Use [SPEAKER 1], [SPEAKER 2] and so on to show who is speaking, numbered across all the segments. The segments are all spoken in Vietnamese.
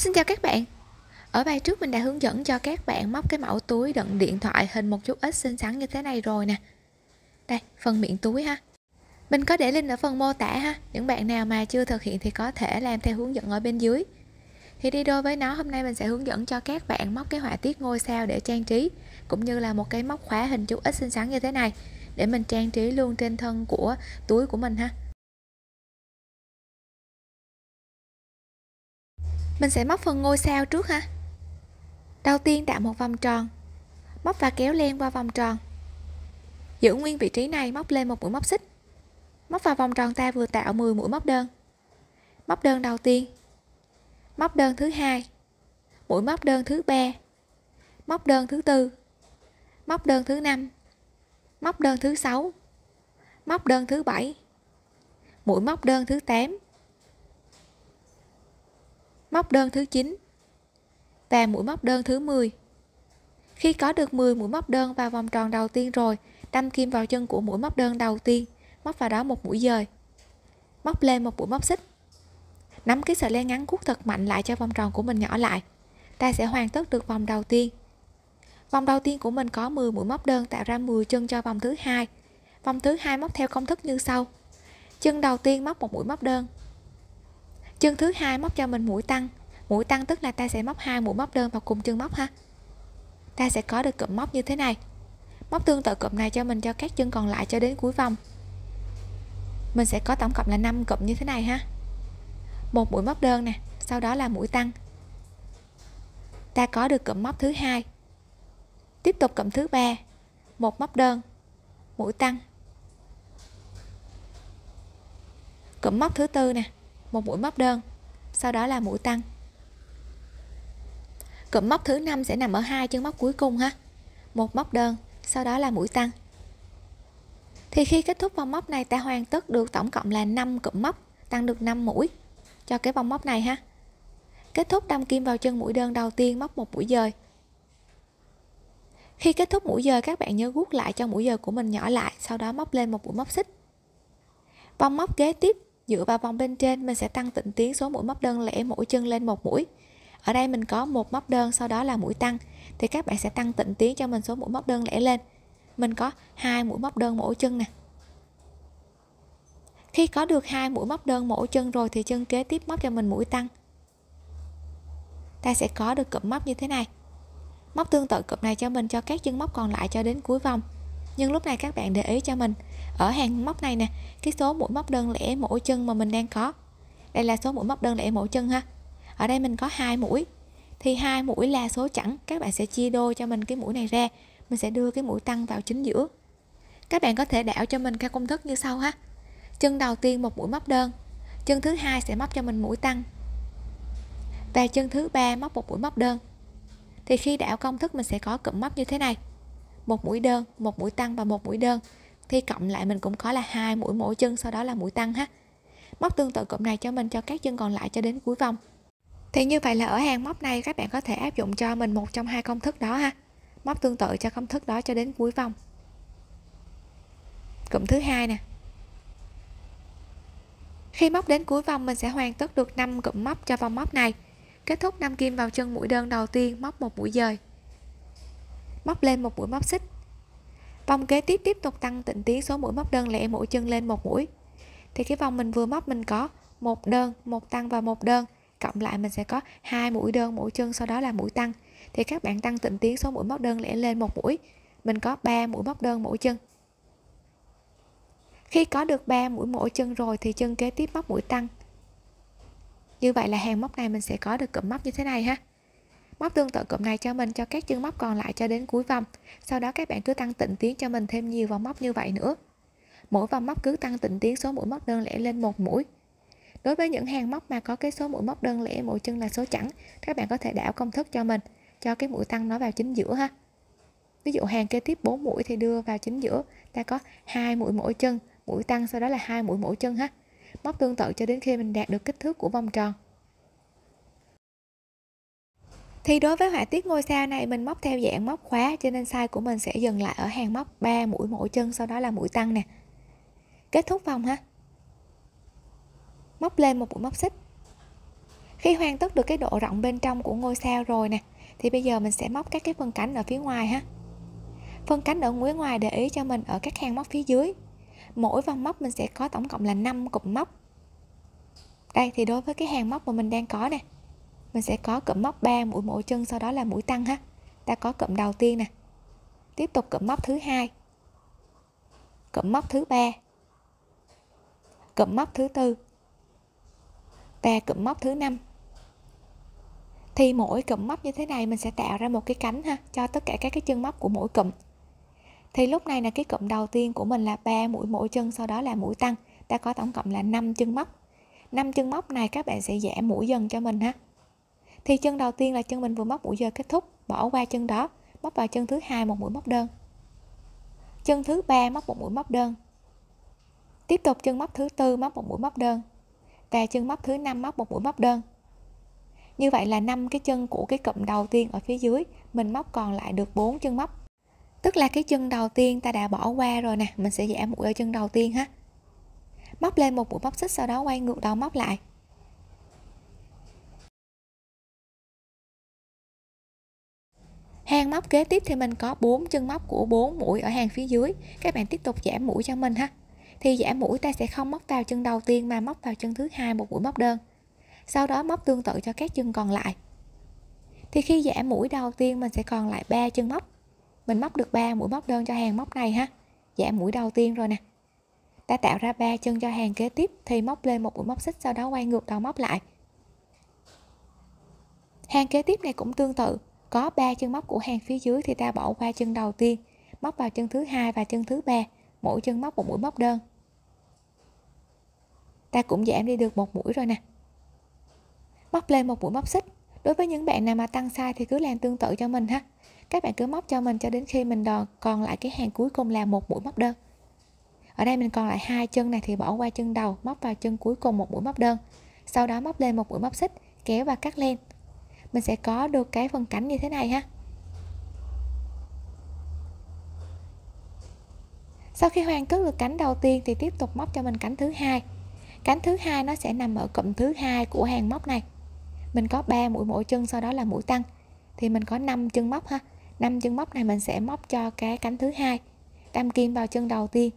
[SPEAKER 1] Xin chào các bạn Ở bài trước mình đã hướng dẫn cho các bạn móc cái mẫu túi đựng điện thoại hình một chút ít xinh xắn như thế này rồi nè Đây, phần miệng túi ha Mình có để link ở phần mô tả ha Những bạn nào mà chưa thực hiện thì có thể làm theo hướng dẫn ở bên dưới Thì đi đôi với nó hôm nay mình sẽ hướng dẫn cho các bạn móc cái họa tiết ngôi sao để trang trí Cũng như là một cái móc khóa hình chút ít xinh xắn
[SPEAKER 2] như thế này Để mình trang trí luôn trên thân của túi của mình ha Mình sẽ móc phần ngôi sao trước ha Đầu tiên tạo một vòng tròn Móc và kéo len qua vòng tròn
[SPEAKER 1] Giữ nguyên vị trí này móc lên một mũi móc xích Móc vào vòng tròn ta vừa tạo 10 mũi móc đơn Móc đơn đầu tiên Móc đơn thứ hai Mũi móc đơn thứ ba Móc đơn thứ tư Móc đơn thứ năm Móc đơn thứ sáu Móc đơn thứ bảy Mũi móc đơn thứ 8 móc đơn thứ 9 và mũi móc đơn thứ 10. Khi có được 10 mũi móc đơn vào vòng tròn đầu tiên rồi, đâm kim vào chân của mũi móc đơn đầu tiên, móc vào đó một mũi dời. Móc lên một mũi móc xích. Nắm cái sợi len ngắn cuốc thật mạnh lại cho vòng tròn của mình nhỏ lại. Ta sẽ hoàn tất được vòng đầu tiên. Vòng đầu tiên của mình có 10 mũi móc đơn tạo ra 10 chân cho vòng thứ hai. Vòng thứ hai móc theo công thức như sau. Chân đầu tiên móc một mũi móc đơn, chân thứ hai móc cho mình mũi tăng mũi tăng tức là ta sẽ móc hai mũi móc đơn vào cùng chân móc ha ta sẽ có được cụm móc như thế này móc tương tự cụm này cho mình cho các chân còn lại cho đến cuối vòng mình sẽ có tổng cộng là 5 cụm như thế này ha một mũi móc đơn nè sau đó là mũi tăng ta có được cụm móc thứ hai tiếp tục cụm thứ ba một móc đơn mũi tăng cụm móc thứ tư nè một mũi móc đơn sau đó là mũi tăng cụm móc thứ năm sẽ nằm ở hai chân móc cuối cùng ha một móc đơn sau đó là mũi tăng thì khi kết thúc vòng móc này ta hoàn tất được tổng cộng là 5 cụm móc tăng được 5 mũi cho cái vòng móc này ha kết thúc đâm kim vào chân mũi đơn đầu tiên móc một mũi dời khi kết thúc mũi dời các bạn nhớ guốc lại cho mũi dời của mình nhỏ lại sau đó móc lên một mũi móc xích vòng móc kế tiếp dựa vào vòng bên trên mình sẽ tăng tịnh tiến số mũi móc đơn lẻ mỗi chân lên một mũi ở đây mình có một móc đơn sau đó là mũi tăng thì các bạn sẽ tăng tịnh tiến cho mình số mũi móc đơn lẻ lên mình có hai mũi móc đơn mỗi chân nè khi có được hai mũi móc đơn mỗi chân rồi thì chân kế tiếp móc cho mình mũi tăng ta sẽ có được cụm móc như thế này móc tương tự cụm này cho mình cho các chân móc còn lại cho đến cuối vòng nhưng lúc này các bạn để ý cho mình ở hàng móc này nè cái số mũi móc đơn lẻ mỗi chân mà mình đang có đây là số mũi móc đơn lẻ mỗi chân ha ở đây mình có hai mũi thì hai mũi là số chẵn các bạn sẽ chia đôi cho mình cái mũi này ra mình sẽ đưa cái mũi tăng vào chính giữa các bạn có thể đảo cho mình theo công thức như sau ha chân đầu tiên một mũi móc đơn chân thứ hai sẽ móc cho mình mũi tăng và chân thứ ba móc một mũi móc đơn thì khi đảo công thức mình sẽ có cụm móc như thế này một mũi đơn một mũi tăng và một mũi đơn thì cộng lại mình cũng có là hai mũi mỗi chân sau đó là mũi tăng ha móc tương tự cụm này cho mình cho các chân còn lại cho đến cuối vòng thì như vậy là ở hàng móc này các bạn có thể áp dụng cho mình một trong hai công thức đó ha móc tương tự cho công thức đó cho đến cuối vòng cụm thứ hai nè khi móc đến cuối vòng mình sẽ hoàn tất được 5 cụm móc cho vòng móc này kết thúc 5 kim vào chân mũi đơn đầu tiên móc một mũi dời móc lên một mũi móc xích vòng kế tiếp tiếp tục tăng tịnh tiến số mũi móc đơn lẻ mỗi chân lên một mũi thì cái vòng mình vừa móc mình có một đơn một tăng và một đơn cộng lại mình sẽ có hai mũi đơn mỗi chân sau đó là mũi tăng thì các bạn tăng tịnh tiến số mũi móc đơn lẻ lên một mũi mình có 3 mũi móc đơn mỗi chân khi có được 3 mũi mỗi chân rồi thì chân kế tiếp móc mũi tăng như vậy là hàng móc này mình sẽ có được cụm móc như thế này ha móc tương tự cụm này cho mình cho các chân móc còn lại cho đến cuối vòng sau đó các bạn cứ tăng tịnh tiến cho mình thêm nhiều vòng móc như vậy nữa mỗi vòng móc cứ tăng tịnh tiến số mũi móc đơn lẻ lên một mũi đối với những hàng móc mà có cái số mũi móc đơn lẻ mỗi chân là số chẵn các bạn có thể đảo công thức cho mình cho cái mũi tăng nó vào chính giữa ha ví dụ hàng kế tiếp 4 mũi thì đưa vào chính giữa ta có hai mũi mỗi chân mũi tăng sau đó là hai mũi mỗi chân ha móc tương tự cho đến khi mình đạt được kích thước của vòng tròn thì đối với họa tiết ngôi sao này mình móc theo dạng móc khóa cho nên size của mình sẽ dừng lại ở hàng móc 3 mũi mỗi chân sau đó là mũi tăng nè kết thúc vòng ha móc lên một mũi móc xích khi hoàn tất được cái độ rộng bên trong của ngôi sao rồi nè thì bây giờ mình sẽ móc các cái phần cánh ở phía ngoài ha phần cánh ở phía ngoài để ý cho mình ở các hàng móc phía dưới mỗi vòng móc mình sẽ có tổng cộng là 5 cụm móc đây thì đối với cái hàng móc mà mình đang có nè mình sẽ có cụm móc 3 mũi mỗi chân sau đó là mũi tăng ha ta có cụm đầu tiên nè tiếp tục cụm móc thứ hai cụm móc thứ ba cụm móc thứ tư và cụm móc thứ năm thì mỗi cụm móc như thế này mình sẽ tạo ra một cái cánh ha cho tất cả các cái chân móc của mỗi cụm thì lúc này là cái cụm đầu tiên của mình là 3 mũi mỗi chân sau đó là mũi tăng ta có tổng cộng là 5 chân móc 5 chân móc này các bạn sẽ giảm mũi dần cho mình ha thì chân đầu tiên là chân mình vừa móc mũi giờ kết thúc bỏ qua chân đó móc vào chân thứ hai một mũi móc đơn chân thứ ba móc một mũi móc đơn tiếp tục chân móc thứ tư móc một mũi móc đơn và chân móc thứ năm móc một mũi móc đơn như vậy là năm cái chân của cái cụm đầu tiên ở phía dưới mình móc còn lại được bốn chân móc tức là cái chân đầu tiên ta đã bỏ qua rồi nè mình sẽ giảm mũi ở chân đầu tiên ha móc lên một mũi móc xích sau đó quay ngược
[SPEAKER 2] đầu móc lại hàng móc kế tiếp thì mình có bốn chân móc của bốn mũi ở hàng phía dưới
[SPEAKER 1] các bạn tiếp tục giảm mũi cho mình ha thì giảm mũi ta sẽ không móc vào chân đầu tiên mà móc vào chân thứ hai một mũi móc đơn sau đó móc tương tự cho các chân còn lại thì khi giảm mũi đầu tiên mình sẽ còn lại ba chân móc mình móc được ba mũi móc đơn cho hàng móc này ha giảm mũi đầu tiên rồi nè ta tạo ra ba chân cho hàng kế tiếp thì móc lên một mũi móc xích sau đó quay ngược đầu móc lại hàng kế tiếp này cũng tương tự có ba chân móc của hàng phía dưới thì ta bỏ qua chân đầu tiên móc vào chân thứ hai và chân thứ ba mỗi chân móc một mũi móc đơn ta cũng giảm đi được một mũi rồi nè móc lên một mũi móc xích đối với những bạn nào mà tăng sai thì cứ làm tương tự cho mình ha các bạn cứ móc cho mình cho đến khi mình đòn còn lại cái hàng cuối cùng là một mũi móc đơn ở đây mình còn lại hai chân này thì bỏ qua chân đầu móc vào chân cuối cùng một mũi móc đơn sau đó móc lên một mũi móc xích kéo và cắt len mình sẽ có được cái phần cánh như thế này ha sau khi hoàn tất được cánh đầu tiên thì tiếp tục móc cho mình cánh thứ hai cánh thứ hai nó sẽ nằm ở cụm thứ hai của hàng móc này mình có 3 mũi mỗi chân sau đó là mũi tăng thì mình có 5 chân móc ha 5 chân móc này mình sẽ móc cho cái cánh thứ hai đâm kim vào chân đầu tiên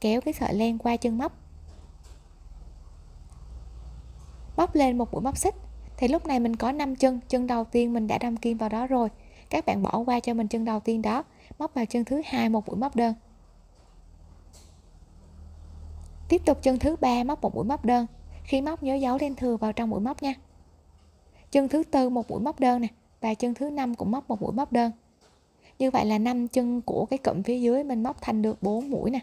[SPEAKER 1] kéo cái sợi len qua chân móc móc lên một mũi móc xích thì lúc này mình có 5 chân chân đầu tiên mình đã đâm kim vào đó rồi các bạn bỏ qua cho mình chân đầu tiên đó móc vào chân thứ hai một mũi móc đơn tiếp tục chân thứ ba móc một mũi móc đơn khi móc nhớ dấu lên thừa vào trong mũi móc nha chân thứ tư một mũi móc đơn nè và chân thứ năm cũng móc một mũi móc đơn như vậy là năm chân của cái cụm phía dưới mình móc thành được 4 mũi nè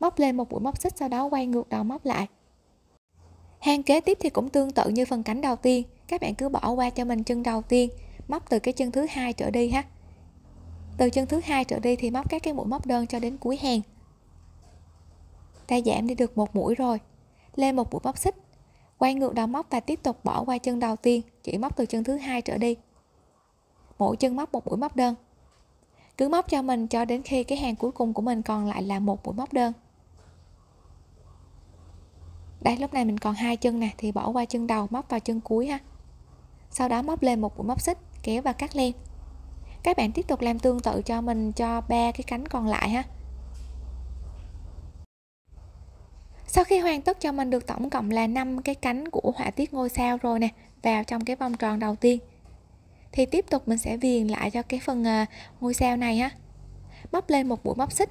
[SPEAKER 1] móc lên một mũi móc xích sau đó quay ngược đầu móc lại hang kế tiếp thì cũng tương tự như phần cánh đầu tiên các bạn cứ bỏ qua cho mình chân đầu tiên móc từ cái chân thứ hai trở đi ha từ chân thứ hai trở đi thì móc các cái mũi móc đơn cho đến cuối hàng ta giảm đi được một mũi rồi lên một mũi móc xích quay ngược đầu móc và tiếp tục bỏ qua chân đầu tiên chỉ móc từ chân thứ hai trở đi mỗi chân móc một mũi móc đơn cứ móc cho mình cho đến khi cái hàng cuối cùng của mình còn lại là một mũi móc đơn đây lúc này mình còn hai chân nè thì bỏ qua chân đầu móc vào chân cuối ha sau đó móc lên một mũi móc xích kéo và cắt len các bạn tiếp tục làm tương tự cho mình cho ba cái cánh còn lại ha sau khi hoàn tất cho mình được tổng cộng là 5 cái cánh của họa tiết ngôi sao rồi nè vào trong cái vòng tròn đầu tiên thì tiếp tục mình sẽ viền lại cho cái phần à, ngôi sao này ha móc lên một mũi móc xích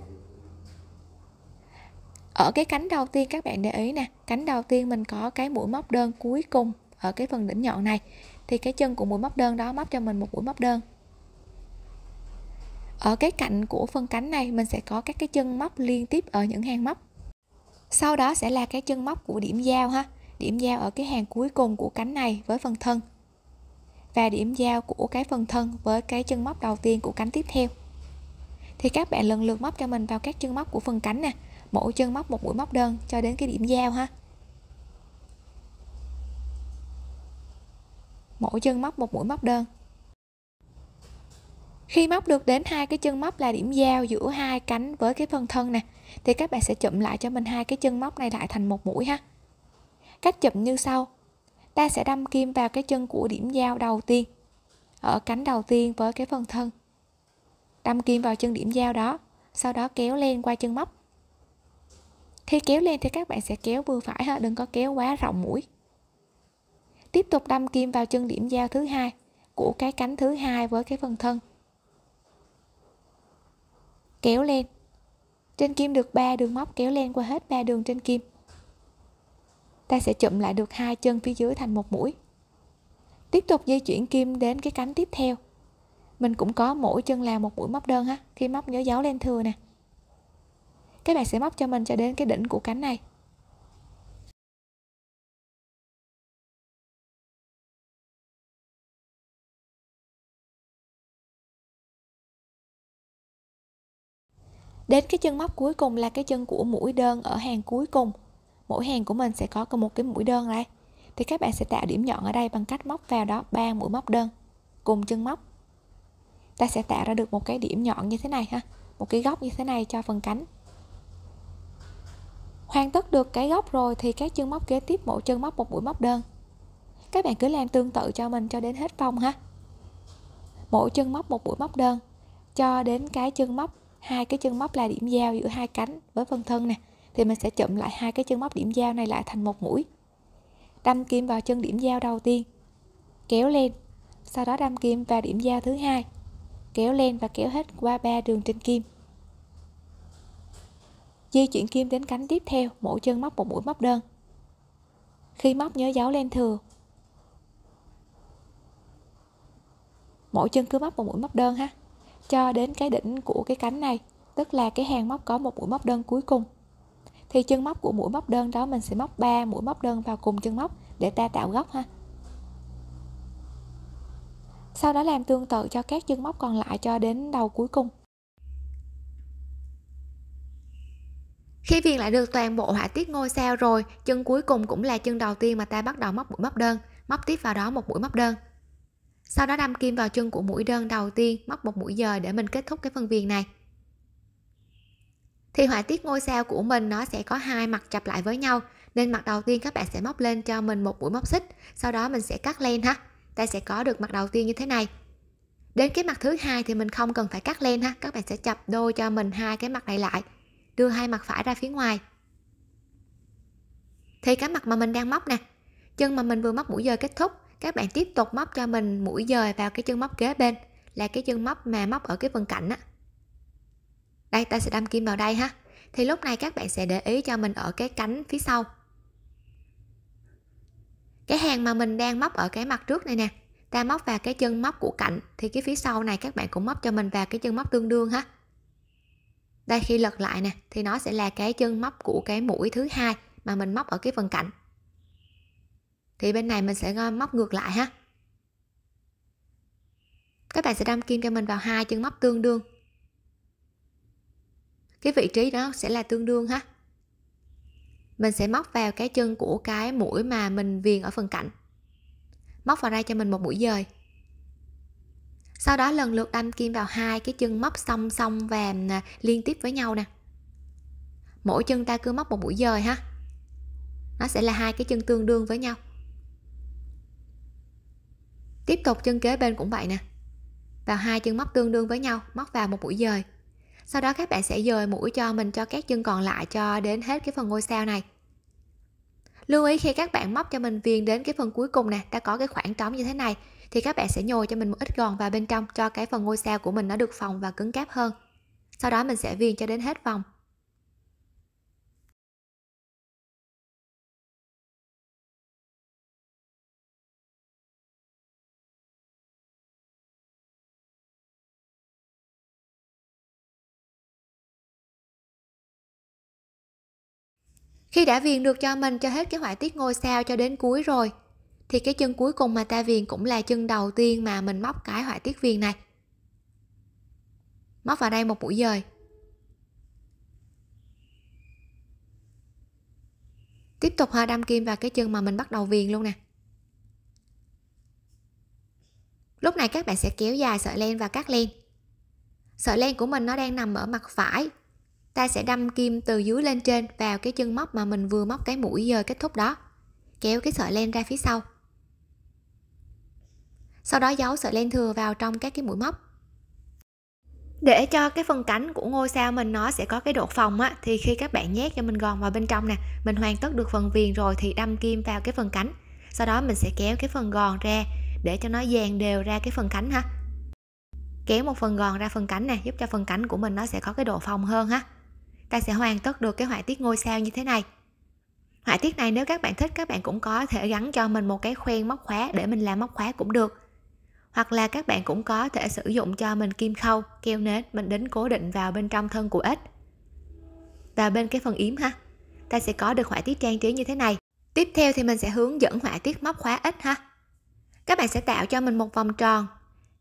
[SPEAKER 1] ở cái cánh đầu tiên các bạn để ý nè cánh đầu tiên mình có cái mũi móc đơn cuối cùng ở cái phần đỉnh nhọn này thì cái chân của mũi móc đơn đó móc cho mình một mũi móc đơn ở cái cạnh của phần cánh này mình sẽ có các cái chân móc liên tiếp ở những hàng móc sau đó sẽ là cái chân móc của điểm giao ha điểm giao ở cái hàng cuối cùng của cánh này với phần thân và điểm giao của cái phần thân với cái chân móc đầu tiên của cánh tiếp theo thì các bạn lần lượt móc cho mình vào các chân móc của phần cánh nè mỗi chân móc một mũi móc đơn cho đến cái điểm giao ha mỗi chân móc một mũi móc đơn khi móc được đến hai cái chân móc là điểm giao giữa hai cánh với cái phần thân nè thì các bạn sẽ chụm lại cho mình hai cái chân móc này lại thành một mũi ha cách chụm như sau ta sẽ đâm kim vào cái chân của điểm giao đầu tiên ở cánh đầu tiên với cái phần thân đâm kim vào chân điểm giao đó sau đó kéo lên qua chân móc khi kéo lên thì các bạn sẽ kéo vừa phải ha đừng có kéo quá rộng mũi tiếp tục đâm kim vào chân điểm giao thứ hai của cái cánh thứ hai với cái phần thân kéo lên trên kim được ba đường móc kéo lên qua hết ba đường trên kim ta sẽ chụm lại được hai chân phía dưới thành một mũi tiếp tục di chuyển kim đến cái cánh tiếp theo mình cũng có mỗi chân là một mũi móc đơn ha khi móc nhớ dấu lên thừa nè
[SPEAKER 2] các bạn sẽ móc cho mình cho đến cái đỉnh của cánh này đến cái chân móc cuối cùng là cái chân của mũi đơn ở hàng cuối cùng mỗi hàng của mình sẽ có một cái mũi
[SPEAKER 1] đơn đây thì các bạn sẽ tạo điểm nhọn ở đây bằng cách móc vào đó ba mũi móc đơn cùng chân móc ta sẽ tạo ra được một cái điểm nhọn như thế này ha một cái góc như thế này cho phần cánh hoàn tất được cái góc rồi thì các chân móc kế tiếp mỗi chân móc một mũi móc đơn các bạn cứ làm tương tự cho mình cho đến hết vòng ha mỗi chân móc một mũi móc đơn cho đến cái chân móc hai cái chân móc là điểm giao giữa hai cánh với phần thân nè thì mình sẽ chụm lại hai cái chân móc điểm giao này lại thành một mũi đâm kim vào chân điểm giao đầu tiên kéo lên sau đó đâm kim vào điểm giao thứ hai kéo lên và kéo hết qua ba đường trên kim di chuyển kim đến cánh tiếp theo mỗi chân móc một mũi móc đơn khi móc nhớ dấu len thừa mỗi chân cứ móc một mũi móc đơn ha cho đến cái đỉnh của cái cánh này tức là cái hàng móc có một mũi móc đơn cuối cùng thì chân móc của mũi móc đơn đó mình sẽ móc 3 mũi móc đơn vào cùng chân móc để ta tạo góc ha sau đó làm tương tự cho các chân móc còn lại cho đến đầu cuối cùng Khi viền lại được toàn bộ họa tiết ngôi sao rồi, chân cuối cùng cũng là chân đầu tiên mà ta bắt đầu móc mũi móc đơn, móc tiếp vào đó một mũi móc đơn. Sau đó đâm kim vào chân của mũi đơn đầu tiên, móc một mũi dời để mình kết thúc cái phần viền này. Thì họa tiết ngôi sao của mình nó sẽ có hai mặt chập lại với nhau, nên mặt đầu tiên các bạn sẽ móc lên cho mình một mũi móc xích, sau đó mình sẽ cắt len ha. Ta sẽ có được mặt đầu tiên như thế này. Đến cái mặt thứ hai thì mình không cần phải cắt len ha, các bạn sẽ chập đôi cho mình hai cái mặt này lại đưa hai mặt phải ra phía ngoài thì cái mặt mà mình đang móc nè chân mà mình vừa móc mũi dời kết thúc các bạn tiếp tục móc cho mình mũi dời vào cái chân móc kế bên là cái chân móc mà móc ở cái phần cạnh á đây ta sẽ đâm kim vào đây ha thì lúc này các bạn sẽ để ý cho mình ở cái cánh phía sau cái hàng mà mình đang móc ở cái mặt trước này nè ta móc vào cái chân móc của cạnh thì cái phía sau này các bạn cũng móc cho mình vào cái chân móc tương đương ha đây khi lật lại nè thì nó sẽ là cái chân móc của cái mũi thứ hai mà mình móc ở cái phần cạnh thì bên này mình sẽ móc ngược lại ha các bạn sẽ đâm kim cho mình vào hai chân móc tương đương cái vị trí đó sẽ là tương đương ha mình sẽ móc vào cái chân của cái mũi mà mình viền ở phần cạnh móc vào đây cho mình một mũi dời sau đó lần lượt đâm kim vào hai cái chân móc song song và à, liên tiếp với nhau nè mỗi chân ta cứ móc một mũi dời ha nó sẽ là hai cái chân tương đương với nhau tiếp tục chân kế bên cũng vậy nè vào hai chân móc tương đương với nhau móc vào một mũi dời sau đó các bạn sẽ dời mũi cho mình cho các chân còn lại cho đến hết cái phần ngôi sao này lưu ý khi các bạn móc cho mình viền đến cái phần cuối cùng nè ta có cái khoảng trống như thế này thì các bạn sẽ nhồi cho mình một ít gòn vào
[SPEAKER 2] bên trong cho cái phần ngôi sao của mình nó được phòng và cứng cáp hơn. Sau đó mình sẽ viền cho đến hết vòng. Khi đã viền được cho mình cho hết cái họa tiết ngôi sao
[SPEAKER 1] cho đến cuối rồi thì cái chân cuối cùng mà ta viền cũng là chân đầu tiên mà mình móc cái họa tiết viền này móc vào đây một mũi dời tiếp tục hoa đâm kim vào cái chân mà mình bắt đầu viền luôn nè lúc này các bạn sẽ kéo dài sợi len và cắt len sợi len của mình nó đang nằm ở mặt phải ta sẽ đâm kim từ dưới lên trên vào cái chân móc mà mình vừa móc cái mũi dời kết thúc đó kéo cái sợi len ra phía sau sau đó giấu sợi len thừa vào trong các cái mũi móc để cho cái phần cánh của ngôi sao mình nó sẽ có cái độ phòng á thì khi các bạn nhét cho mình gòn vào bên trong nè mình hoàn tất được phần viền rồi thì đâm kim vào cái phần cánh sau đó mình sẽ kéo cái phần gòn ra để cho nó dàn đều ra cái phần cánh ha kéo một phần gòn ra phần cánh nè giúp cho phần cánh của mình nó sẽ có cái độ phòng hơn ha ta sẽ hoàn tất được cái họa tiết ngôi sao như thế này họa tiết này nếu các bạn thích các bạn cũng có thể gắn cho mình một cái khoen móc khóa để mình làm móc khóa cũng được hoặc là các bạn cũng có thể sử dụng cho mình kim khâu keo nến mình đính cố định vào bên trong thân của ếch và bên cái phần yếm ha ta sẽ có được họa tiết trang trí như thế này tiếp theo thì mình sẽ hướng dẫn họa tiết móc khóa ếch ha các bạn sẽ tạo cho mình một vòng tròn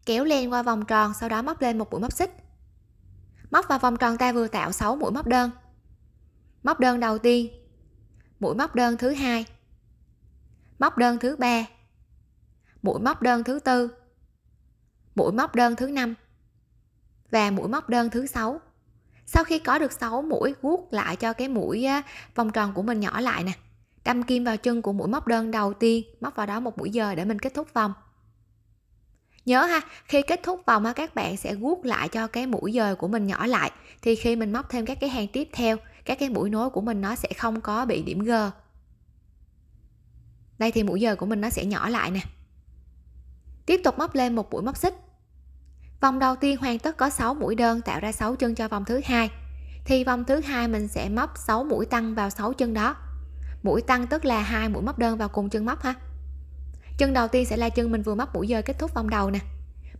[SPEAKER 1] kéo len qua vòng tròn sau đó móc lên một mũi móc xích móc vào vòng tròn ta vừa tạo 6 mũi móc đơn móc đơn đầu tiên mũi móc đơn thứ hai móc đơn thứ ba mũi móc đơn thứ tư mũi móc đơn thứ năm và mũi móc đơn thứ sáu sau khi có được 6 mũi guốc lại cho cái mũi vòng tròn của mình nhỏ lại nè đâm kim vào chân của mũi móc đơn đầu tiên móc vào đó một mũi giờ để mình kết thúc vòng nhớ ha khi kết thúc vòng các bạn sẽ guốc lại cho cái mũi giờ của mình nhỏ lại thì khi mình móc thêm các cái hàng tiếp theo các cái mũi nối của mình nó sẽ không có bị điểm g đây thì mũi giờ của mình nó sẽ nhỏ lại nè tiếp tục móc lên một mũi móc xích vòng đầu tiên hoàn tất có 6 mũi đơn tạo ra 6 chân cho vòng thứ hai thì vòng thứ hai mình sẽ móc 6 mũi tăng vào 6 chân đó mũi tăng tức là hai mũi móc đơn vào cùng chân móc ha chân đầu tiên sẽ là chân mình vừa móc mũi dời kết thúc vòng đầu nè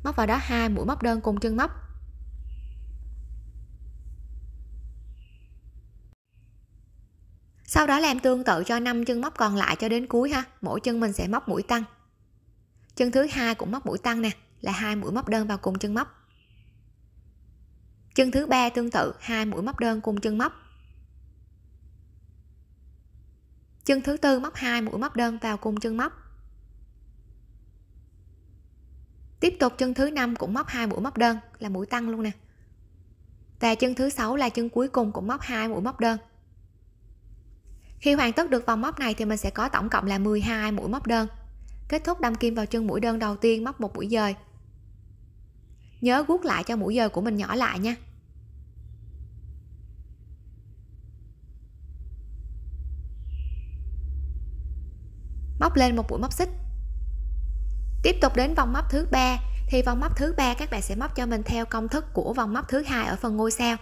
[SPEAKER 1] móc vào đó hai mũi móc đơn cùng chân móc sau đó làm tương tự cho 5 chân móc còn lại cho đến cuối ha mỗi chân mình sẽ móc mũi tăng chân thứ hai cũng móc mũi tăng nè là hai mũi móc đơn vào cùng chân móc chân thứ ba tương tự hai mũi móc đơn cùng chân móc chân thứ tư móc hai mũi móc đơn vào cùng chân móc tiếp tục chân thứ năm cũng móc hai mũi móc đơn là mũi tăng luôn nè và chân thứ sáu là chân cuối cùng cũng móc hai mũi móc đơn khi hoàn tất được vòng móc này thì mình sẽ có tổng cộng là 12 mũi móc đơn kết thúc đâm kim vào chân mũi đơn đầu tiên móc một mũi dời nhớ guốc lại cho mũi dời của mình nhỏ lại nha móc lên một mũi móc xích tiếp tục đến vòng móc thứ ba thì vòng móc thứ ba các bạn sẽ móc cho mình theo công thức của vòng móc thứ hai ở phần ngôi sao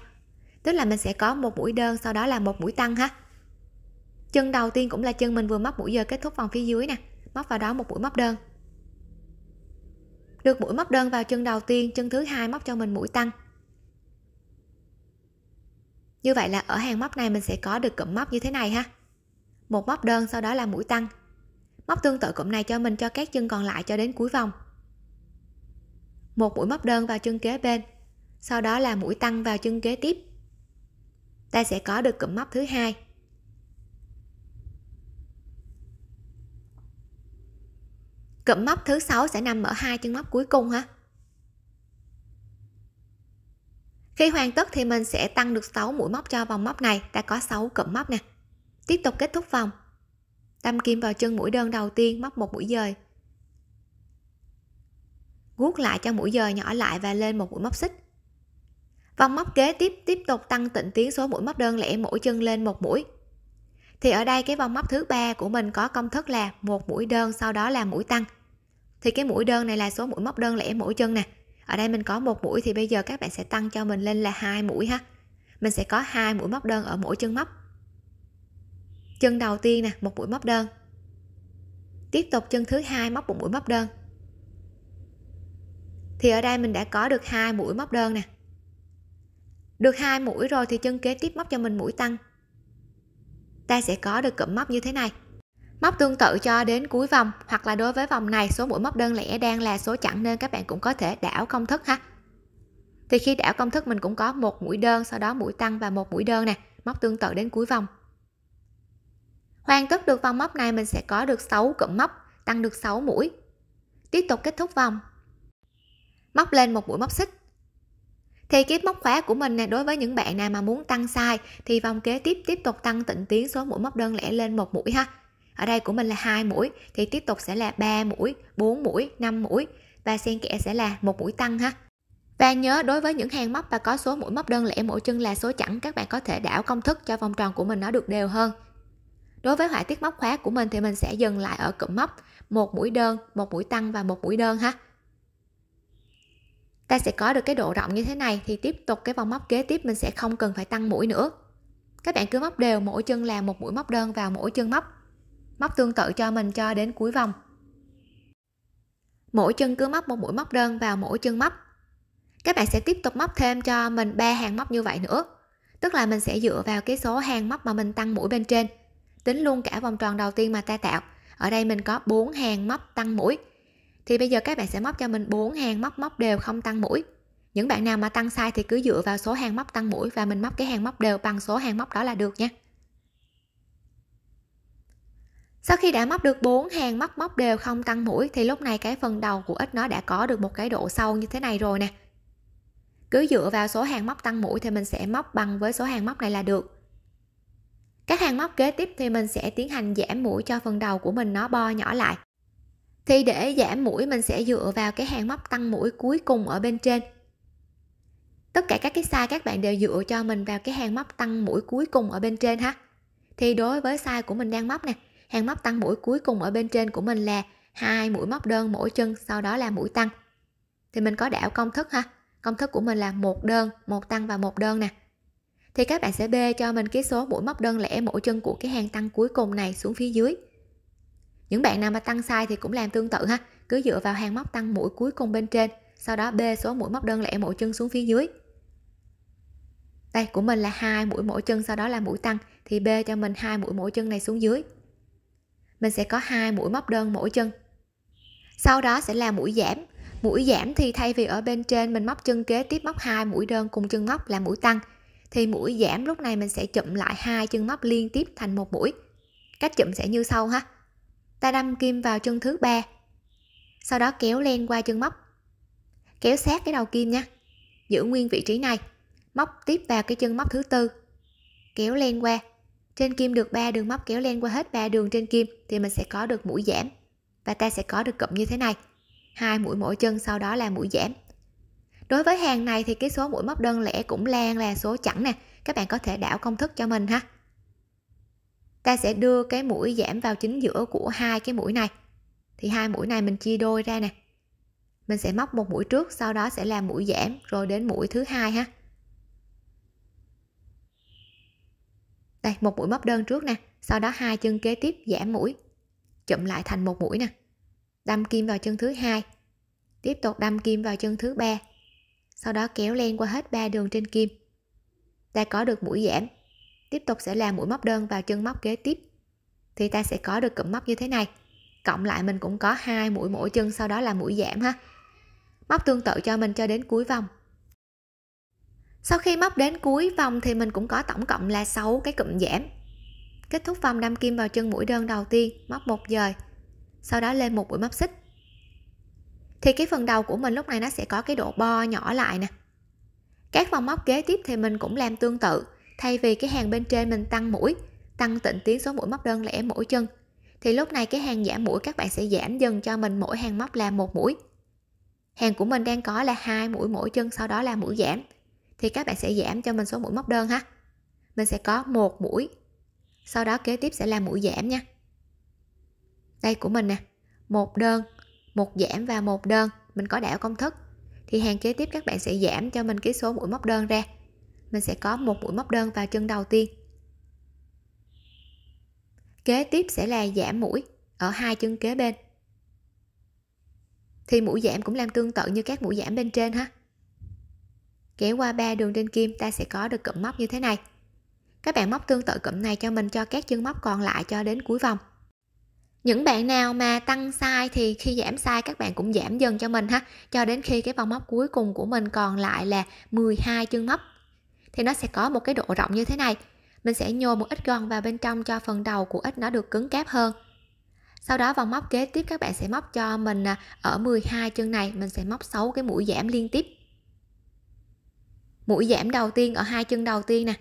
[SPEAKER 1] tức là mình sẽ có một mũi đơn sau đó là một mũi tăng ha chân đầu tiên cũng là chân mình vừa móc mũi giờ kết thúc vòng phía dưới nè móc vào đó một mũi móc đơn được mũi móc đơn vào chân đầu tiên chân thứ hai móc cho mình mũi tăng như vậy là ở hàng móc này mình sẽ có được cụm móc như thế này ha một móc đơn sau đó là mũi tăng móc tương tự cụm này cho mình cho các chân còn lại cho đến cuối vòng một mũi móc đơn vào chân kế bên sau đó là mũi tăng vào chân kế tiếp ta sẽ có được cụm móc thứ hai cụm móc thứ sáu sẽ nằm ở hai chân móc cuối cùng ha khi hoàn tất thì mình sẽ tăng được 6 mũi móc cho vòng móc này đã có 6 cụm móc nè tiếp tục kết thúc vòng đâm kim vào chân mũi đơn đầu tiên móc một mũi dời guốc lại cho mũi dời nhỏ lại và lên một mũi móc xích vòng móc kế tiếp tiếp tục tăng tịnh tiến số mũi móc đơn lẻ mỗi chân lên một mũi thì ở đây cái vòng móc thứ ba của mình có công thức là một mũi đơn sau đó là mũi tăng thì cái mũi đơn này là số mũi móc đơn lẻ mỗi chân nè ở đây mình có một mũi thì bây giờ các bạn sẽ tăng cho mình lên là hai mũi ha mình sẽ có hai mũi móc đơn ở mỗi chân móc chân đầu tiên nè một mũi móc đơn tiếp tục chân thứ hai móc một mũi móc đơn thì ở đây mình đã có được hai mũi móc đơn nè được hai mũi rồi thì chân kế tiếp móc cho mình mũi tăng ta sẽ có được cụm móc như thế này móc tương tự cho đến cuối vòng hoặc là đối với vòng này số mũi móc đơn lẻ đang là số chẵn nên các bạn cũng có thể đảo công thức ha thì khi đảo công thức mình cũng có một mũi đơn sau đó mũi tăng và một mũi đơn nè móc tương tự đến cuối vòng hoàn tất được vòng móc này mình sẽ có được 6 cụm móc tăng được 6 mũi tiếp tục kết thúc vòng móc lên một mũi móc xích thì kiếp móc khóa của mình này đối với những bạn nào mà muốn tăng sai thì vòng kế tiếp tiếp tục tăng tịnh tiến số mũi móc đơn lẻ lên một mũi ha ở đây của mình là hai mũi thì tiếp tục sẽ là 3 mũi 4 mũi 5 mũi và xen kẽ sẽ là một mũi tăng ha và nhớ đối với những hàng móc và có số mũi móc đơn lẻ mỗi chân là số chẵn các bạn có thể đảo công thức cho vòng tròn của mình nó được đều hơn đối với họa tiết móc khóa của mình thì mình sẽ dừng lại ở cụm móc một mũi đơn một mũi tăng và một mũi đơn ha ta sẽ có được cái độ rộng như thế này thì tiếp tục cái vòng móc kế tiếp mình sẽ không cần phải tăng mũi nữa các bạn cứ móc đều mỗi chân là một mũi móc đơn vào mỗi chân móc móc tương tự cho mình cho đến cuối vòng mỗi chân cứ móc một mũi móc đơn vào mỗi chân móc các bạn sẽ tiếp tục móc thêm cho mình ba hàng móc như vậy nữa tức là mình sẽ dựa vào cái số hàng móc mà mình tăng mũi bên trên tính luôn cả vòng tròn đầu tiên mà ta tạo ở đây mình có 4 hàng móc tăng mũi thì bây giờ các bạn sẽ móc cho mình 4 hàng móc móc đều không tăng mũi những bạn nào mà tăng sai thì cứ dựa vào số hàng móc tăng mũi và mình móc cái hàng móc đều bằng số hàng móc đó là được nha sau khi đã móc được 4 hàng móc móc đều không tăng mũi thì lúc này cái phần đầu của ít nó đã có được một cái độ sâu như thế này rồi nè. Cứ dựa vào số hàng móc tăng mũi thì mình sẽ móc bằng với số hàng móc này là được. Các hàng móc kế tiếp thì mình sẽ tiến hành giảm mũi cho phần đầu của mình nó bo nhỏ lại. Thì để giảm mũi mình sẽ dựa vào cái hàng móc tăng mũi cuối cùng ở bên trên. Tất cả các cái size các bạn đều dựa cho mình vào cái hàng móc tăng mũi cuối cùng ở bên trên ha. Thì đối với size của mình đang móc nè, hàng móc tăng mũi cuối cùng ở bên trên của mình là hai mũi móc đơn mỗi chân sau đó là mũi tăng thì mình có đảo công thức ha công thức của mình là một đơn một tăng và một đơn nè thì các bạn sẽ bê cho mình cái số mũi móc đơn lẻ mỗi chân của cái hàng tăng cuối cùng này xuống phía dưới những bạn nào mà tăng sai thì cũng làm tương tự ha cứ dựa vào hàng móc tăng mũi cuối cùng bên trên sau đó bê số mũi móc đơn lẻ mỗi chân xuống phía dưới đây của mình là hai mũi mỗi chân sau đó là mũi tăng thì bê cho mình hai mũi mỗi chân này xuống dưới mình sẽ có hai mũi móc đơn mỗi chân sau đó sẽ là mũi giảm mũi giảm thì thay vì ở bên trên mình móc chân kế tiếp móc hai mũi đơn cùng chân móc là mũi tăng thì mũi giảm lúc này mình sẽ chụm lại hai chân móc liên tiếp thành một mũi cách chụm sẽ như sau ha ta đâm kim vào chân thứ ba sau đó kéo len qua chân móc kéo sát cái đầu kim nha giữ nguyên vị trí này móc tiếp vào cái chân móc thứ tư kéo len qua trên kim được ba đường móc kéo len qua hết ba đường trên kim thì mình sẽ có được mũi giảm và ta sẽ có được cụm như thế này hai mũi mỗi chân sau đó là mũi giảm đối với hàng này thì cái số mũi móc đơn lẻ cũng lan là số chẵn nè các bạn có thể đảo công thức cho mình ha ta sẽ đưa cái mũi giảm vào chính giữa của hai cái mũi này thì hai mũi này mình chia đôi ra nè mình sẽ móc một mũi trước sau đó sẽ là mũi giảm rồi đến mũi thứ hai ha đây một mũi móc đơn trước nè sau đó hai chân kế tiếp giảm mũi chụm lại thành một mũi nè đâm kim vào chân thứ hai tiếp tục đâm kim vào chân thứ ba sau đó kéo len qua hết ba đường trên kim ta có được mũi giảm tiếp tục sẽ làm mũi móc đơn vào chân móc kế tiếp thì ta sẽ có được cụm móc như thế này cộng lại mình cũng có hai mũi mỗi chân sau đó là mũi giảm ha móc tương tự cho mình cho đến cuối vòng sau khi móc đến cuối vòng thì mình cũng có tổng cộng là 6 cái cụm giảm kết thúc vòng đâm kim vào chân mũi đơn đầu tiên móc một dời sau đó lên một mũi móc xích thì cái phần đầu của mình lúc này nó sẽ có cái độ bo nhỏ lại nè các vòng móc kế tiếp thì mình cũng làm tương tự thay vì cái hàng bên trên mình tăng mũi tăng tịnh tiến số mũi móc đơn lẻ mỗi chân thì lúc này cái hàng giảm mũi các bạn sẽ giảm dần cho mình mỗi hàng móc là một mũi hàng của mình đang có là hai mũi mỗi chân sau đó là mũi giảm thì các bạn sẽ giảm cho mình số mũi móc đơn ha mình sẽ có một mũi sau đó kế tiếp sẽ là mũi giảm nha đây của mình nè một đơn một giảm và một đơn mình có đảo công thức thì hàng kế tiếp các bạn sẽ giảm cho mình cái số mũi móc đơn ra mình sẽ có một mũi móc đơn vào chân đầu tiên kế tiếp sẽ là giảm mũi ở hai chân kế bên thì mũi giảm cũng làm tương tự như các mũi giảm bên trên ha kéo qua ba đường trên kim ta sẽ có được cụm móc như thế này các bạn móc tương tự cụm này cho mình cho các chân móc còn lại cho đến cuối vòng những bạn nào mà tăng sai thì khi giảm sai các bạn cũng giảm dần cho mình ha cho đến khi cái vòng móc cuối cùng của mình còn lại là 12 chân móc thì nó sẽ có một cái độ rộng như thế này mình sẽ nhô một ít gòn vào bên trong cho phần đầu của ít nó được cứng cáp hơn sau đó vòng móc kế tiếp các bạn sẽ móc cho mình à, ở 12 chân này mình sẽ móc 6 cái mũi giảm liên tiếp mũi giảm đầu tiên ở hai chân đầu tiên nè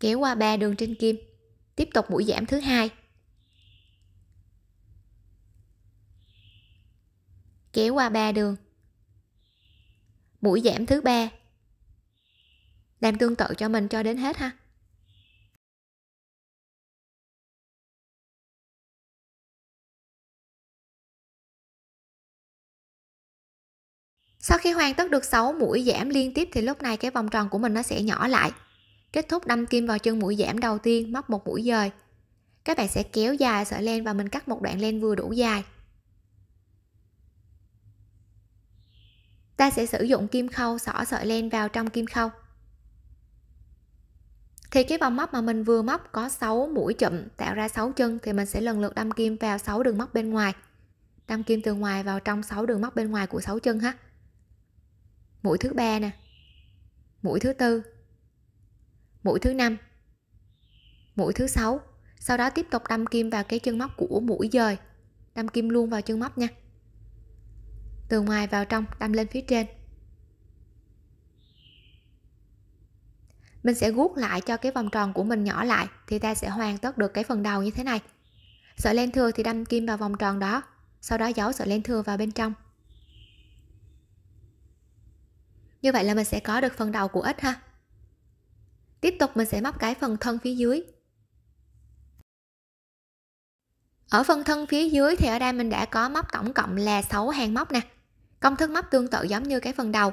[SPEAKER 1] kéo qua ba đường trên kim tiếp tục mũi giảm thứ hai kéo qua ba đường mũi giảm thứ ba
[SPEAKER 2] làm tương tự cho mình cho đến hết ha Sau khi hoàn tất được 6 mũi giảm liên tiếp thì lúc
[SPEAKER 1] này cái vòng tròn của mình nó sẽ nhỏ lại. Kết thúc đâm kim vào chân mũi giảm đầu tiên, móc một mũi dời. Các bạn sẽ kéo dài sợi len và mình cắt một đoạn len vừa đủ dài. Ta sẽ sử dụng kim khâu xỏ sợi len vào trong kim khâu. Thì cái vòng móc mà mình vừa móc có 6 mũi chụm tạo ra 6 chân thì mình sẽ lần lượt đâm kim vào 6 đường móc bên ngoài. Đâm kim từ ngoài vào trong 6 đường móc bên ngoài của 6 chân ha mũi thứ ba nè mũi thứ tư mũi thứ năm mũi thứ sáu sau đó tiếp tục đâm kim vào cái chân móc của mũi dời đâm kim luôn vào chân móc nha từ ngoài vào trong đâm lên phía trên mình sẽ guốc lại cho cái vòng tròn của mình nhỏ lại thì ta sẽ hoàn tất được cái phần đầu như thế này sợi len thừa thì đâm kim vào vòng tròn đó sau đó giấu sợi len thừa vào bên trong Như vậy là mình sẽ có được phần đầu của ít ha. Tiếp tục mình sẽ móc cái phần thân phía dưới. Ở phần thân phía dưới thì ở đây mình đã có móc tổng cộng là 6 hàng móc nè. Công thức móc tương tự giống như cái phần đầu.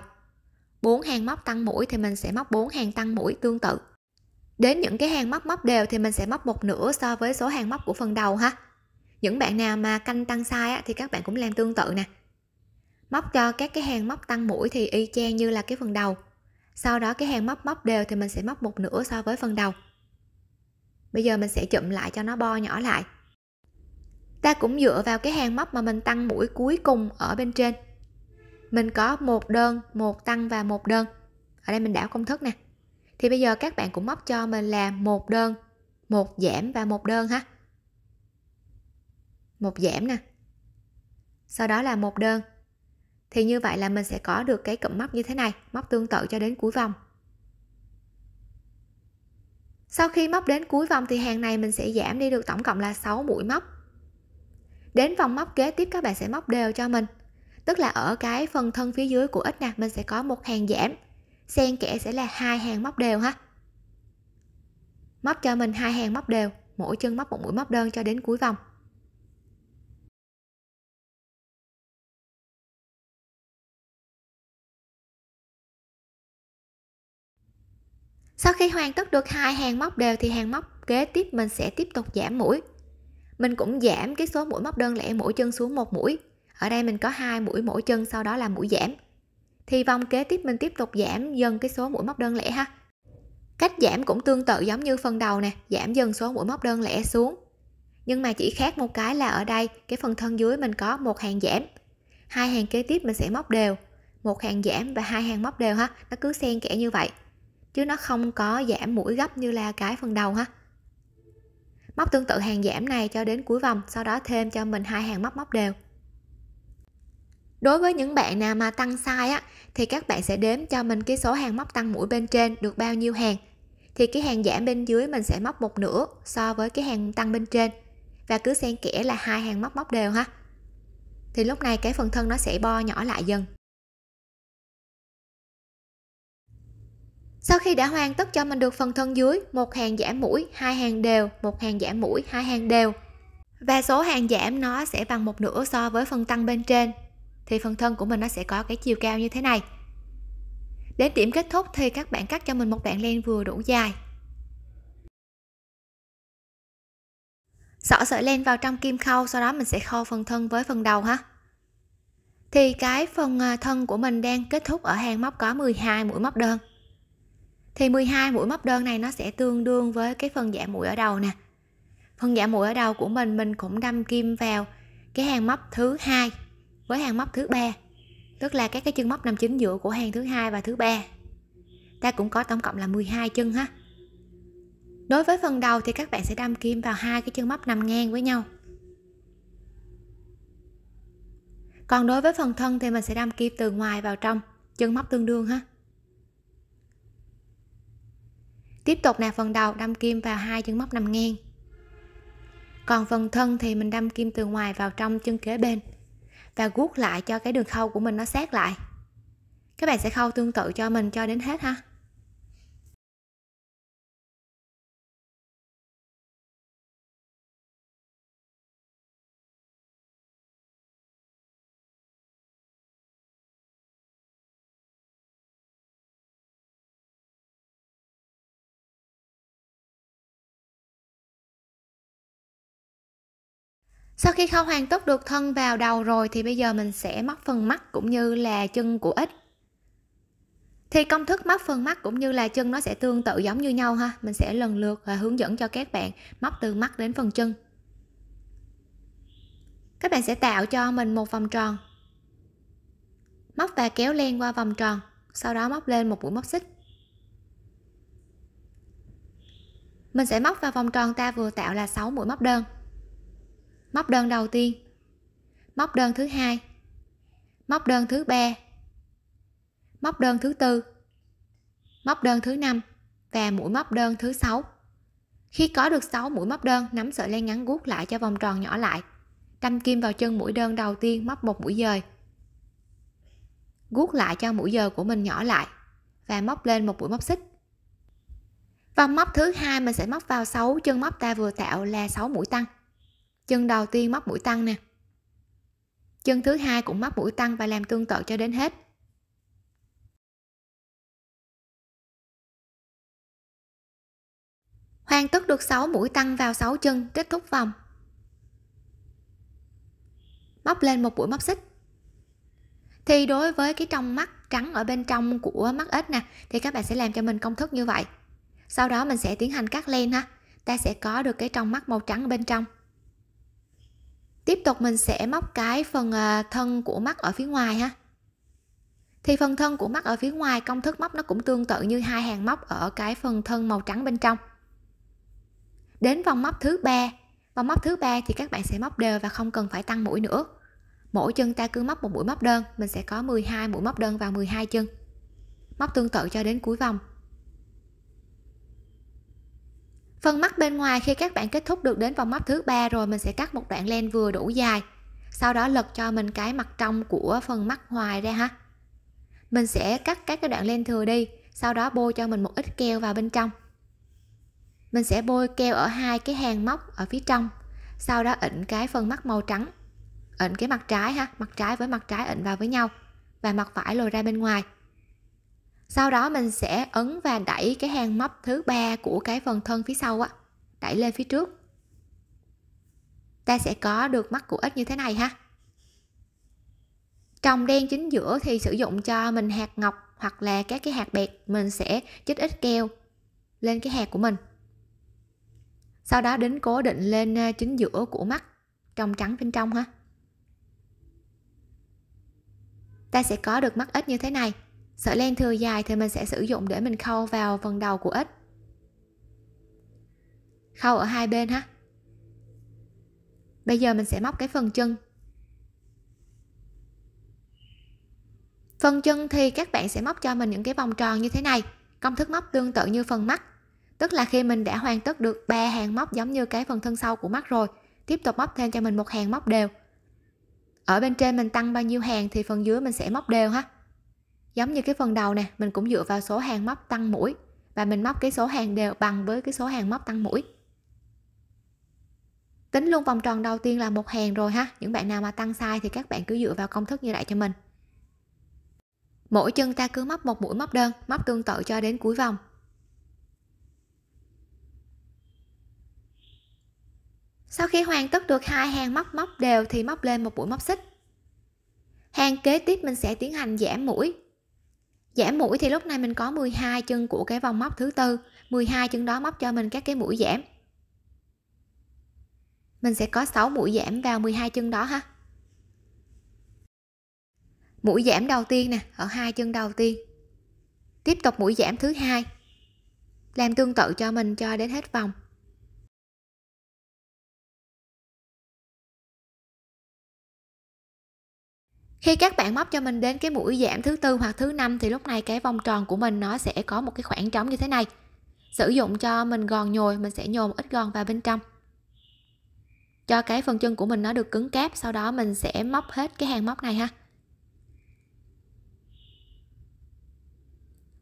[SPEAKER 1] 4 hàng móc tăng mũi thì mình sẽ móc 4 hàng tăng mũi tương tự. Đến những cái hàng móc móc đều thì mình sẽ móc một nửa so với số hàng móc của phần đầu ha. Những bạn nào mà canh tăng sai thì các bạn cũng làm tương tự nè móc cho các cái hàng móc tăng mũi thì y chang như là cái phần đầu sau đó cái hàng móc móc đều thì mình sẽ móc một nửa so với phần đầu bây giờ mình sẽ chụm lại cho nó bo nhỏ lại ta cũng dựa vào cái hàng móc mà mình tăng mũi cuối cùng ở bên trên mình có một đơn một tăng và một đơn ở đây mình đảo công thức nè thì bây giờ các bạn cũng móc cho mình là một đơn một giảm và một đơn ha một giảm nè sau đó là một đơn thì như vậy là mình sẽ có được cái cụm móc như thế này móc tương tự cho đến cuối vòng sau khi móc đến cuối vòng thì hàng này mình sẽ giảm đi được tổng cộng là 6 mũi móc đến vòng móc kế tiếp các bạn sẽ móc đều cho mình tức là ở cái phần thân phía dưới của ít nè mình sẽ có một hàng giảm xen kẽ sẽ là hai hàng móc đều ha móc cho mình hai hàng móc đều
[SPEAKER 2] mỗi chân móc một mũi móc đơn cho đến cuối vòng sau khi hoàn tất được hai hàng móc đều thì hàng móc kế tiếp mình sẽ
[SPEAKER 1] tiếp tục giảm mũi mình cũng giảm cái số mũi móc đơn lẻ mỗi chân xuống một mũi ở đây mình có hai mũi mỗi chân sau đó là mũi giảm thì vòng kế tiếp mình tiếp tục giảm dần cái số mũi móc đơn lẻ ha cách giảm cũng tương tự giống như phần đầu nè giảm dần số mũi móc đơn lẻ xuống nhưng mà chỉ khác một cái là ở đây cái phần thân dưới mình có một hàng giảm hai hàng kế tiếp mình sẽ móc đều một hàng giảm và hai hàng móc đều ha nó cứ xen kẽ như vậy chứ nó không có giảm mũi gấp như là cái phần đầu ha móc tương tự hàng giảm này cho đến cuối vòng sau đó thêm cho mình hai hàng móc móc đều đối với những bạn nào mà tăng sai á thì các bạn sẽ đếm cho mình cái số hàng móc tăng mũi bên trên được bao nhiêu hàng thì cái hàng giảm bên dưới mình sẽ móc một nửa so với
[SPEAKER 2] cái hàng tăng bên trên và cứ xen kẽ là hai hàng móc móc đều ha thì lúc này cái phần thân nó sẽ bo nhỏ lại dần
[SPEAKER 1] Sau khi đã hoàn tất cho mình được phần thân dưới, một hàng giảm mũi, hai hàng đều, một hàng giảm mũi, hai hàng đều. Và số hàng giảm nó sẽ bằng một nửa so với phần tăng bên trên thì phần thân của mình nó sẽ có cái chiều cao như thế này. Đến điểm kết thúc thì các bạn cắt cho mình một đoạn len vừa đủ dài. Xỏ sợi len vào trong kim khâu, sau đó mình sẽ khâu phần thân với phần đầu ha. Thì cái phần à, thân của mình đang kết thúc ở hàng móc có 12 mũi móc đơn thì 12 mũi móc đơn này nó sẽ tương đương với cái phần giả mũi ở đầu nè phần giả mũi ở đầu của mình mình cũng đâm kim vào cái hàng móc thứ hai với hàng móc thứ ba tức là các cái chân móc nằm chính giữa của hàng thứ hai và thứ ba ta cũng có tổng cộng là 12 chân ha đối với phần đầu thì các bạn sẽ đâm kim vào hai cái chân móc nằm ngang với nhau còn đối với phần thân thì mình sẽ đâm kim từ ngoài vào trong chân móc tương đương ha tiếp tục là phần đầu đâm kim vào hai chân móc nằm ngang còn phần thân thì mình đâm kim từ ngoài vào trong chân kế bên và
[SPEAKER 2] guốc lại cho cái đường khâu của mình nó sát lại các bạn sẽ khâu tương tự cho mình cho đến hết ha sau khi khâu hoàn tất được thân vào đầu rồi thì bây
[SPEAKER 1] giờ mình sẽ móc phần mắt cũng như là chân của ít thì công thức móc phần mắt cũng như là chân nó sẽ tương tự giống như nhau ha mình sẽ lần lượt và hướng dẫn cho các bạn móc từ mắt đến phần chân các bạn sẽ tạo cho mình một vòng tròn móc và kéo len qua vòng tròn sau đó móc lên một mũi móc xích mình sẽ móc vào vòng tròn ta vừa tạo là 6 mũi móc đơn móc đơn đầu tiên móc đơn thứ hai móc đơn thứ ba móc đơn thứ tư móc đơn thứ năm và mũi móc đơn thứ sáu khi có được 6 mũi móc đơn nắm sợi len ngắn gút lại cho vòng tròn nhỏ lại đâm kim vào chân mũi đơn đầu tiên móc một mũi dời gút lại cho mũi dời của mình nhỏ lại và móc lên một mũi móc xích vòng móc thứ hai mình sẽ móc vào 6 chân móc ta vừa tạo là 6 mũi tăng chân đầu tiên móc mũi tăng nè chân thứ hai
[SPEAKER 2] cũng móc mũi tăng và làm tương tự cho đến hết hoàn tất được 6 mũi tăng vào 6 chân kết thúc vòng móc lên một mũi móc xích
[SPEAKER 1] thì đối với cái trong mắt trắng ở bên trong của mắt ếch nè thì các bạn sẽ làm cho mình công thức như vậy sau đó mình sẽ tiến hành cắt len ha ta sẽ có được cái trong mắt màu trắng bên trong tiếp tục mình sẽ móc cái phần ờ, thân của mắt ở phía ngoài ha thì phần thân của mắt ở phía ngoài công thức móc nó cũng tương tự như hai hàng móc ở cái phần thân màu trắng bên trong đến vòng móc thứ ba vòng móc thứ ba thì các bạn sẽ móc đều và không cần phải tăng mũi nữa mỗi chân ta cứ móc một mũi móc đơn mình sẽ có 12 mũi móc đơn vào 12 chân móc tương tự cho đến cuối vòng phần mắt bên ngoài khi các bạn kết thúc được đến vòng mắt thứ ba rồi mình sẽ cắt một đoạn len vừa đủ dài sau đó lật cho mình cái mặt trong của phần mắt ngoài ra ha mình sẽ cắt các cái đoạn len thừa đi sau đó bôi cho mình một ít keo vào bên trong mình sẽ bôi keo ở hai cái hàng móc ở phía trong sau đó ịnh cái phần mắt màu trắng ịnh cái mặt trái ha mặt trái với mặt trái ịnh vào với nhau và mặt phải lồi ra bên ngoài sau đó mình sẽ ấn và đẩy cái hang móc thứ ba của cái phần thân phía sau á đẩy lên phía trước ta sẽ có được mắt của ếch như thế này ha trồng đen chính giữa thì sử dụng cho mình hạt ngọc hoặc là các cái hạt bẹt mình sẽ chích ít keo lên cái hạt của mình sau đó đến cố định lên à, chính giữa của mắt trong trắng bên trong ha ta sẽ có được mắt ếch như thế này sợi len thừa dài thì mình sẽ sử dụng để mình khâu vào phần đầu của ếch khâu ở hai bên ha bây giờ mình sẽ móc cái phần chân phần chân thì các bạn sẽ móc cho mình những cái vòng tròn như thế này công thức móc tương tự như phần mắt tức là khi mình đã hoàn tất được ba hàng móc giống như cái phần thân sau của mắt rồi tiếp tục móc thêm cho mình một hàng móc đều ở bên trên mình tăng bao nhiêu hàng thì phần dưới mình sẽ móc đều ha giống như cái phần đầu nè mình cũng dựa vào số hàng móc tăng mũi và mình móc cái số hàng đều bằng với cái số hàng móc tăng mũi tính luôn vòng tròn đầu tiên là một hàng rồi ha những bạn nào mà tăng sai thì các bạn cứ dựa vào công thức như vậy cho mình mỗi chân ta cứ móc một mũi móc đơn móc tương tự cho đến cuối vòng sau khi hoàn tất được hai hàng móc móc đều thì móc lên một mũi móc xích hàng kế tiếp mình sẽ tiến hành giảm mũi giảm mũi thì lúc này mình có 12 chân của cái vòng móc thứ tư 12 chân đó móc cho mình các cái mũi giảm mình sẽ có 6 mũi giảm vào 12 chân đó ha mũi giảm đầu tiên nè ở hai chân đầu tiên tiếp tục mũi giảm
[SPEAKER 2] thứ hai làm tương tự cho mình cho đến hết vòng khi các bạn móc cho mình đến cái mũi giảm thứ tư hoặc thứ năm thì lúc này cái vòng tròn của mình nó sẽ
[SPEAKER 1] có một cái khoảng trống như thế này sử dụng cho mình gòn nhồi mình sẽ nhồi một ít gòn vào bên trong cho cái phần chân của mình nó được cứng cáp sau đó mình sẽ móc hết cái hàng móc này ha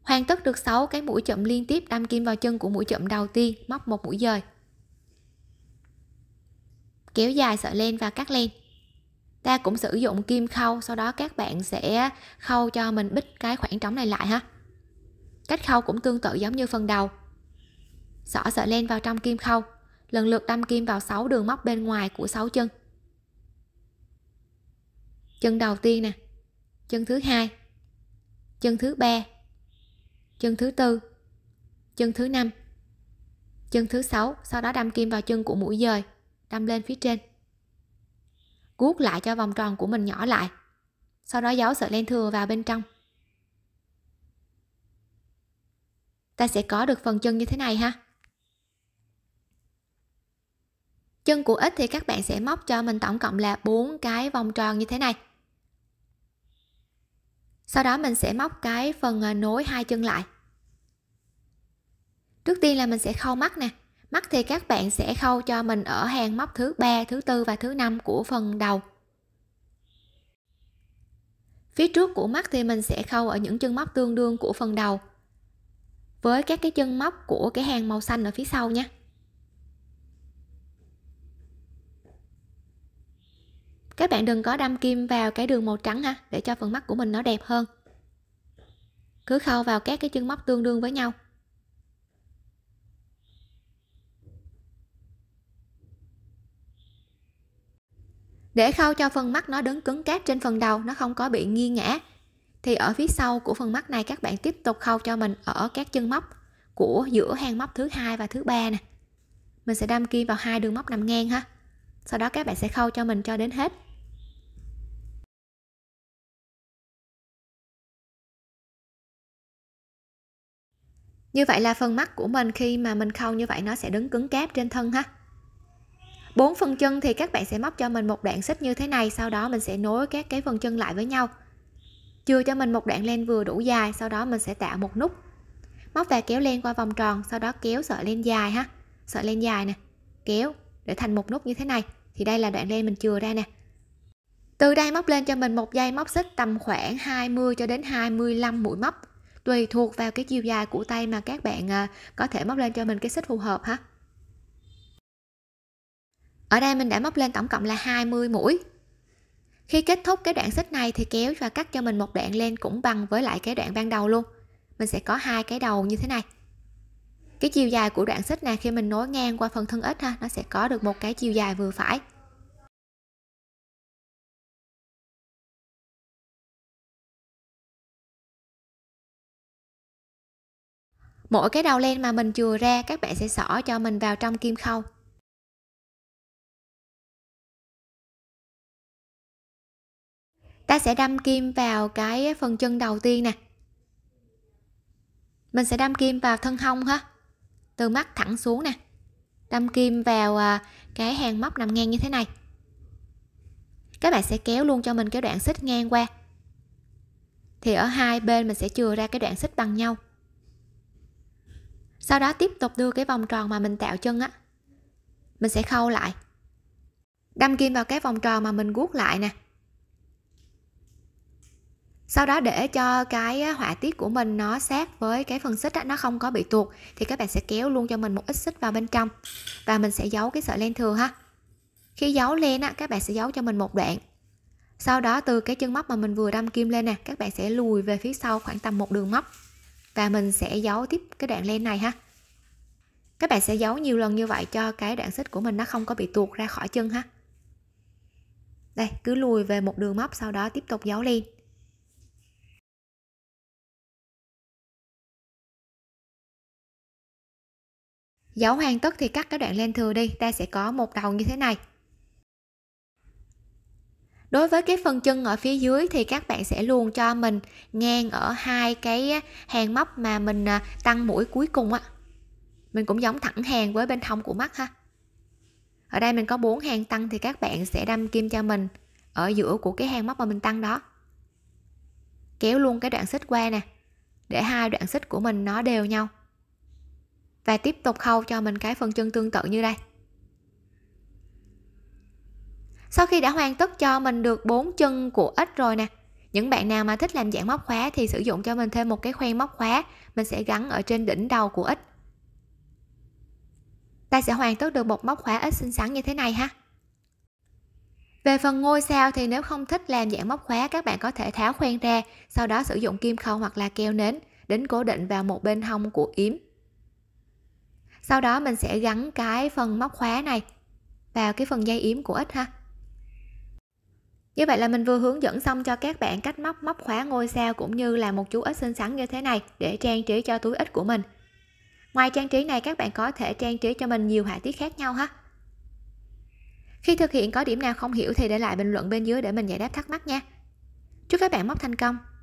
[SPEAKER 1] hoàn tất được 6 cái mũi chậm liên tiếp đâm kim vào chân của mũi chậm đầu tiên móc một mũi dời kéo dài sợi len và cắt len ta cũng sử dụng kim khâu sau đó các bạn sẽ khâu cho mình bích cái khoảng trống này lại ha cách khâu cũng tương tự giống như phần đầu xỏ sợi len vào trong kim khâu lần lượt đâm kim vào 6 đường móc bên ngoài của 6 chân chân đầu tiên nè chân thứ hai chân thứ ba chân thứ tư chân thứ năm chân thứ sáu sau đó đâm kim vào chân của mũi dời đâm lên phía trên guốc lại cho vòng tròn của mình nhỏ lại sau đó giấu sợi len thừa vào bên trong ta sẽ có được phần chân như thế này ha chân của ít thì các bạn sẽ móc cho mình tổng cộng là bốn cái vòng tròn như thế này sau đó mình sẽ móc cái phần à, nối hai chân lại trước tiên là mình sẽ khâu mắt nè mắt thì các bạn sẽ khâu cho mình ở hàng móc thứ ba thứ tư và thứ năm của phần đầu phía trước của mắt thì mình sẽ khâu ở những chân móc tương đương của phần đầu với các cái chân móc của cái hàng màu xanh ở phía sau nhé. các bạn đừng có đâm kim vào cái đường màu trắng ha để cho phần mắt của mình nó đẹp hơn cứ khâu vào các cái chân móc tương đương với nhau để khâu cho phần mắt nó đứng cứng cáp trên phần đầu nó không có bị nghiêng ngã thì ở phía sau của phần mắt này các bạn tiếp tục khâu cho mình ở các chân móc của giữa hàng móc thứ hai và thứ ba nè mình sẽ đâm kim vào hai đường
[SPEAKER 2] móc nằm ngang ha sau đó các bạn sẽ khâu cho mình cho đến hết như vậy là phần mắt của mình khi mà mình khâu như vậy nó sẽ đứng cứng cáp trên thân ha
[SPEAKER 1] bốn phần chân thì các bạn sẽ móc cho mình một đoạn xích như thế này sau đó mình sẽ nối các cái phần chân lại với nhau chưa cho mình một đoạn len vừa đủ dài sau đó mình sẽ tạo một nút móc và kéo len qua vòng tròn sau đó kéo sợi len dài ha sợi len dài nè kéo để thành một nút như thế này thì đây là đoạn len mình chừa ra nè từ đây móc lên cho mình một dây móc xích tầm khoảng 20 cho đến 25 mũi móc tùy thuộc vào cái chiều dài của tay mà các bạn à, có thể móc lên cho mình cái xích phù hợp ha ở đây mình đã móc lên tổng cộng là 20 mũi khi kết thúc cái đoạn xích này thì kéo và cắt cho mình một đoạn lên cũng bằng với lại cái đoạn ban đầu luôn mình sẽ có hai cái đầu như thế này cái chiều dài của đoạn xích này khi mình nối ngang qua phần thân ít ha nó sẽ có
[SPEAKER 2] được một cái chiều dài vừa phải mỗi cái đầu len mà mình chừa ra các bạn sẽ xỏ cho mình vào trong kim khâu ta sẽ đâm kim vào cái phần chân đầu tiên nè mình
[SPEAKER 1] sẽ đâm kim vào thân hông ha từ mắt thẳng xuống nè đâm kim vào à, cái hàng móc nằm ngang như thế này các bạn sẽ kéo luôn cho mình cái đoạn xích ngang qua thì ở hai bên mình sẽ chừa ra cái đoạn xích bằng nhau sau đó tiếp tục đưa cái vòng tròn mà mình tạo chân á mình sẽ khâu lại đâm kim vào cái vòng tròn mà mình guốc lại nè sau đó để cho cái họa tiết của mình nó sát với cái phần xích đó, nó không có bị tuột thì các bạn sẽ kéo luôn cho mình một ít xích vào bên trong và mình sẽ giấu cái sợi len thừa ha khi giấu len á các bạn sẽ giấu cho mình một đoạn sau đó từ cái chân móc mà mình vừa đâm kim lên nè các bạn sẽ lùi về phía sau khoảng tầm một đường móc và mình sẽ giấu tiếp cái đoạn len này ha các bạn sẽ giấu nhiều lần như vậy cho cái đoạn xích của mình nó
[SPEAKER 2] không có bị tuột ra khỏi chân ha đây cứ lùi về một đường móc sau đó tiếp tục giấu len giấu hoàn tất thì cắt cái đoạn len thừa đi ta sẽ có một đầu như thế này đối với cái phần chân ở phía
[SPEAKER 1] dưới thì các bạn sẽ luôn cho mình ngang ở hai cái hàng móc mà mình à, tăng mũi cuối cùng á mình cũng giống thẳng hàng với bên thông của mắt ha ở đây mình có bốn hàng tăng thì các bạn sẽ đâm kim cho mình ở giữa của cái hàng móc mà mình tăng đó kéo luôn cái đoạn xích qua nè để hai đoạn xích của mình nó đều nhau và tiếp tục khâu cho mình cái phần chân tương tự như đây sau khi đã hoàn tất cho mình được bốn chân của ếch rồi nè những bạn nào mà thích làm dạng móc khóa thì sử dụng cho mình thêm một cái khoen móc khóa mình sẽ gắn ở trên đỉnh đầu của ếch ta sẽ hoàn tất được một móc khóa ếch xinh xắn như thế này ha về phần ngôi sao thì nếu không thích làm dạng móc khóa các bạn có thể tháo khoen ra sau đó sử dụng kim khâu hoặc là keo nến đến cố định vào một bên hông của yếm sau đó mình sẽ gắn cái phần móc khóa này vào cái phần dây yếm của ít ha như vậy là mình vừa hướng dẫn xong cho các bạn cách móc móc khóa ngôi sao cũng như là một chú ít xinh xắn như thế này để trang trí cho túi ít của mình ngoài trang trí này các bạn có thể trang trí cho mình nhiều họa tiết khác nhau ha
[SPEAKER 2] khi thực hiện có điểm nào không hiểu thì để lại bình luận bên dưới để mình giải đáp thắc mắc nha chúc các bạn móc thành công